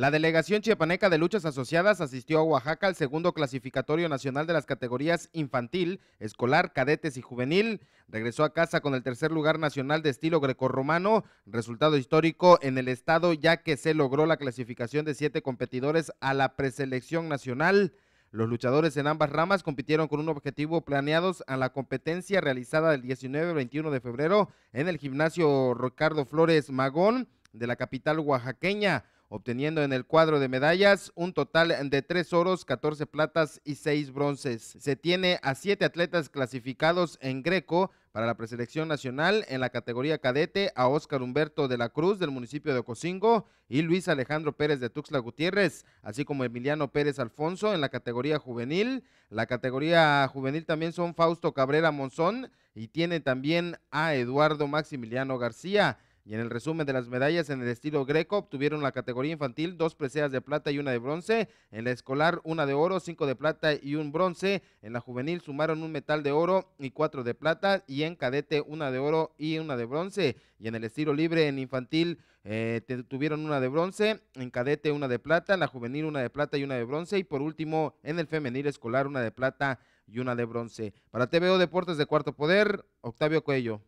La delegación chiapaneca de luchas asociadas asistió a Oaxaca al segundo clasificatorio nacional de las categorías infantil, escolar, cadetes y juvenil. Regresó a casa con el tercer lugar nacional de estilo grecorromano, resultado histórico en el estado ya que se logró la clasificación de siete competidores a la preselección nacional. Los luchadores en ambas ramas compitieron con un objetivo planeados a la competencia realizada el 19-21 de febrero en el gimnasio Ricardo Flores Magón de la capital oaxaqueña obteniendo en el cuadro de medallas un total de tres oros, 14 platas y seis bronces. Se tiene a siete atletas clasificados en Greco para la preselección nacional en la categoría cadete a Óscar Humberto de la Cruz del municipio de Ocosingo y Luis Alejandro Pérez de Tuxtla Gutiérrez, así como Emiliano Pérez Alfonso en la categoría juvenil. La categoría juvenil también son Fausto Cabrera Monzón y tiene también a Eduardo Maximiliano García. Y en el resumen de las medallas en el estilo greco obtuvieron la categoría infantil dos preseas de plata y una de bronce, en la escolar una de oro, cinco de plata y un bronce, en la juvenil sumaron un metal de oro y cuatro de plata y en cadete una de oro y una de bronce. Y en el estilo libre en infantil eh, tuvieron una de bronce, en cadete una de plata, en la juvenil una de plata y una de bronce y por último en el femenil escolar una de plata y una de bronce. Para TVO Deportes de Cuarto Poder, Octavio Cuello.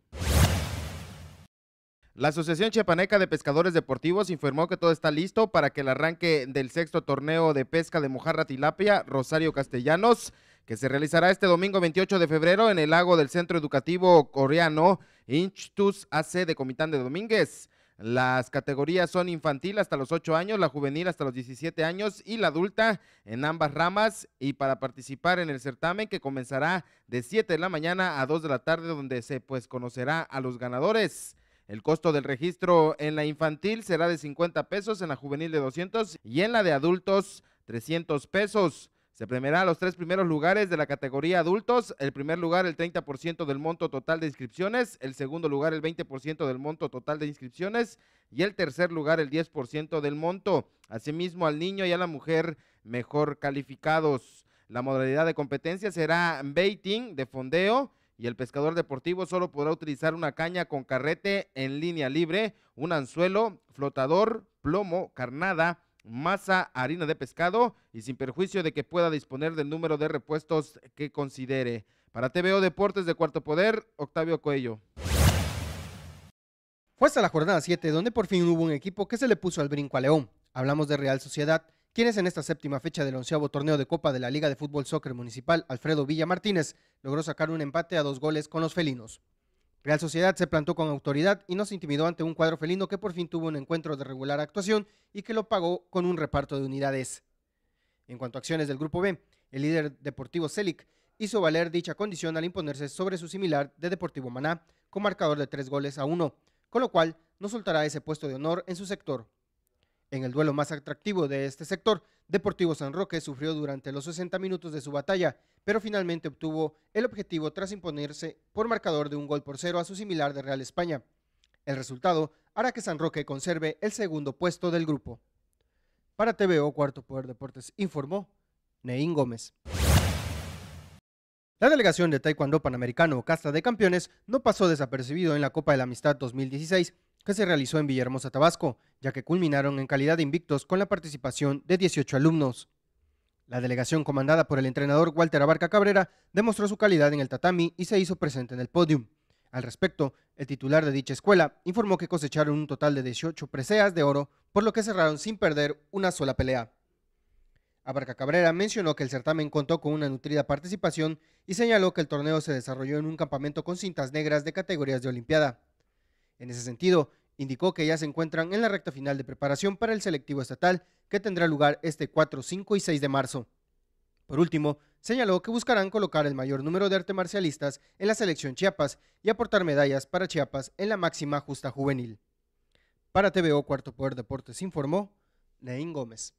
La Asociación Chiapaneca de Pescadores Deportivos informó que todo está listo para que el arranque del sexto torneo de pesca de mojarra tilapia Rosario Castellanos, que se realizará este domingo 28 de febrero en el lago del Centro Educativo Coreano Inchtus AC de Comitán de Domínguez. Las categorías son infantil hasta los 8 años, la juvenil hasta los 17 años y la adulta en ambas ramas. Y para participar en el certamen que comenzará de 7 de la mañana a 2 de la tarde, donde se pues conocerá a los ganadores. El costo del registro en la infantil será de 50 pesos, en la juvenil de 200 y en la de adultos 300 pesos. Se premiará a los tres primeros lugares de la categoría adultos. El primer lugar el 30% del monto total de inscripciones, el segundo lugar el 20% del monto total de inscripciones y el tercer lugar el 10% del monto. Asimismo al niño y a la mujer mejor calificados. La modalidad de competencia será baiting de fondeo y el pescador deportivo solo podrá utilizar una caña con carrete en línea libre, un anzuelo, flotador, plomo, carnada, masa, harina de pescado y sin perjuicio de que pueda disponer del número de repuestos que considere. Para TVO Deportes de Cuarto Poder, Octavio Coello. Fue hasta la jornada 7 donde por fin hubo un equipo que se le puso al brinco a León. Hablamos de Real Sociedad, quienes en esta séptima fecha del onceavo torneo de Copa de la Liga de Fútbol Soccer Municipal Alfredo Villa Martínez logró sacar un empate a dos goles con los felinos. Real Sociedad se plantó con autoridad y nos intimidó ante un cuadro felino que por fin tuvo un encuentro de regular actuación y que lo pagó con un reparto de unidades. En cuanto a acciones del Grupo B, el líder deportivo Celic hizo valer dicha condición al imponerse sobre su similar de Deportivo Maná con marcador de tres goles a uno, con lo cual no soltará ese puesto de honor en su sector. En el duelo más atractivo de este sector, Deportivo San Roque sufrió durante los 60 minutos de su batalla, pero finalmente obtuvo el objetivo tras imponerse por marcador de un gol por cero a su similar de Real España. El resultado hará que San Roque conserve el segundo puesto del grupo. Para TVO Cuarto Poder Deportes informó Neín Gómez. La delegación de Taekwondo Panamericano Casta de Campeones no pasó desapercibido en la Copa de la Amistad 2016, que se realizó en Villahermosa, Tabasco, ya que culminaron en calidad de invictos con la participación de 18 alumnos. La delegación comandada por el entrenador Walter Abarca Cabrera demostró su calidad en el tatami y se hizo presente en el podio. Al respecto, el titular de dicha escuela informó que cosecharon un total de 18 preseas de oro, por lo que cerraron sin perder una sola pelea. Abarca Cabrera mencionó que el certamen contó con una nutrida participación y señaló que el torneo se desarrolló en un campamento con cintas negras de categorías de Olimpiada. En ese sentido, indicó que ya se encuentran en la recta final de preparación para el selectivo estatal que tendrá lugar este 4, 5 y 6 de marzo. Por último, señaló que buscarán colocar el mayor número de arte marcialistas en la selección Chiapas y aportar medallas para Chiapas en la máxima justa juvenil. Para TVO Cuarto Poder Deportes informó Nein Gómez.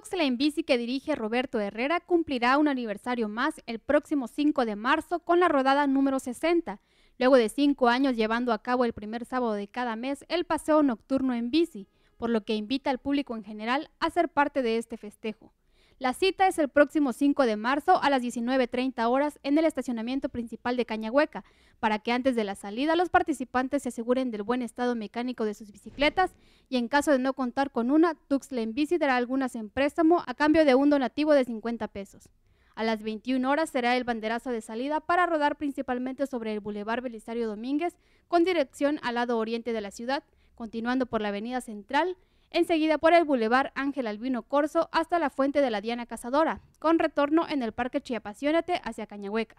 Tuxla en bici que dirige Roberto Herrera cumplirá un aniversario más el próximo 5 de marzo con la rodada número 60. Luego de cinco años llevando a cabo el primer sábado de cada mes el paseo nocturno en bici, por lo que invita al público en general a ser parte de este festejo. La cita es el próximo 5 de marzo a las 19.30 horas en el estacionamiento principal de Cañahueca, para que antes de la salida los participantes se aseguren del buen estado mecánico de sus bicicletas y en caso de no contar con una, Tuxtla Bici dará algunas en préstamo a cambio de un donativo de 50 pesos. A las 21 horas será el banderazo de salida para rodar principalmente sobre el Boulevard Belisario Domínguez con dirección al lado oriente de la ciudad, continuando por la Avenida Central, enseguida por el bulevar Ángel Albino Corso hasta la Fuente de la Diana Cazadora, con retorno en el Parque Chiapasiónate hacia Cañahueca.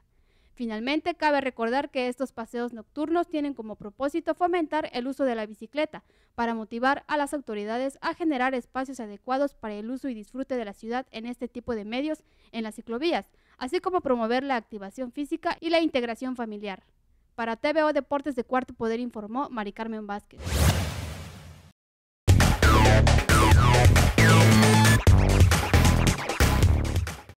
Finalmente, cabe recordar que estos paseos nocturnos tienen como propósito fomentar el uso de la bicicleta, para motivar a las autoridades a generar espacios adecuados para el uso y disfrute de la ciudad en este tipo de medios en las ciclovías, así como promover la activación física y la integración familiar. Para TVO Deportes de Cuarto Poder informó Mari Carmen Vázquez.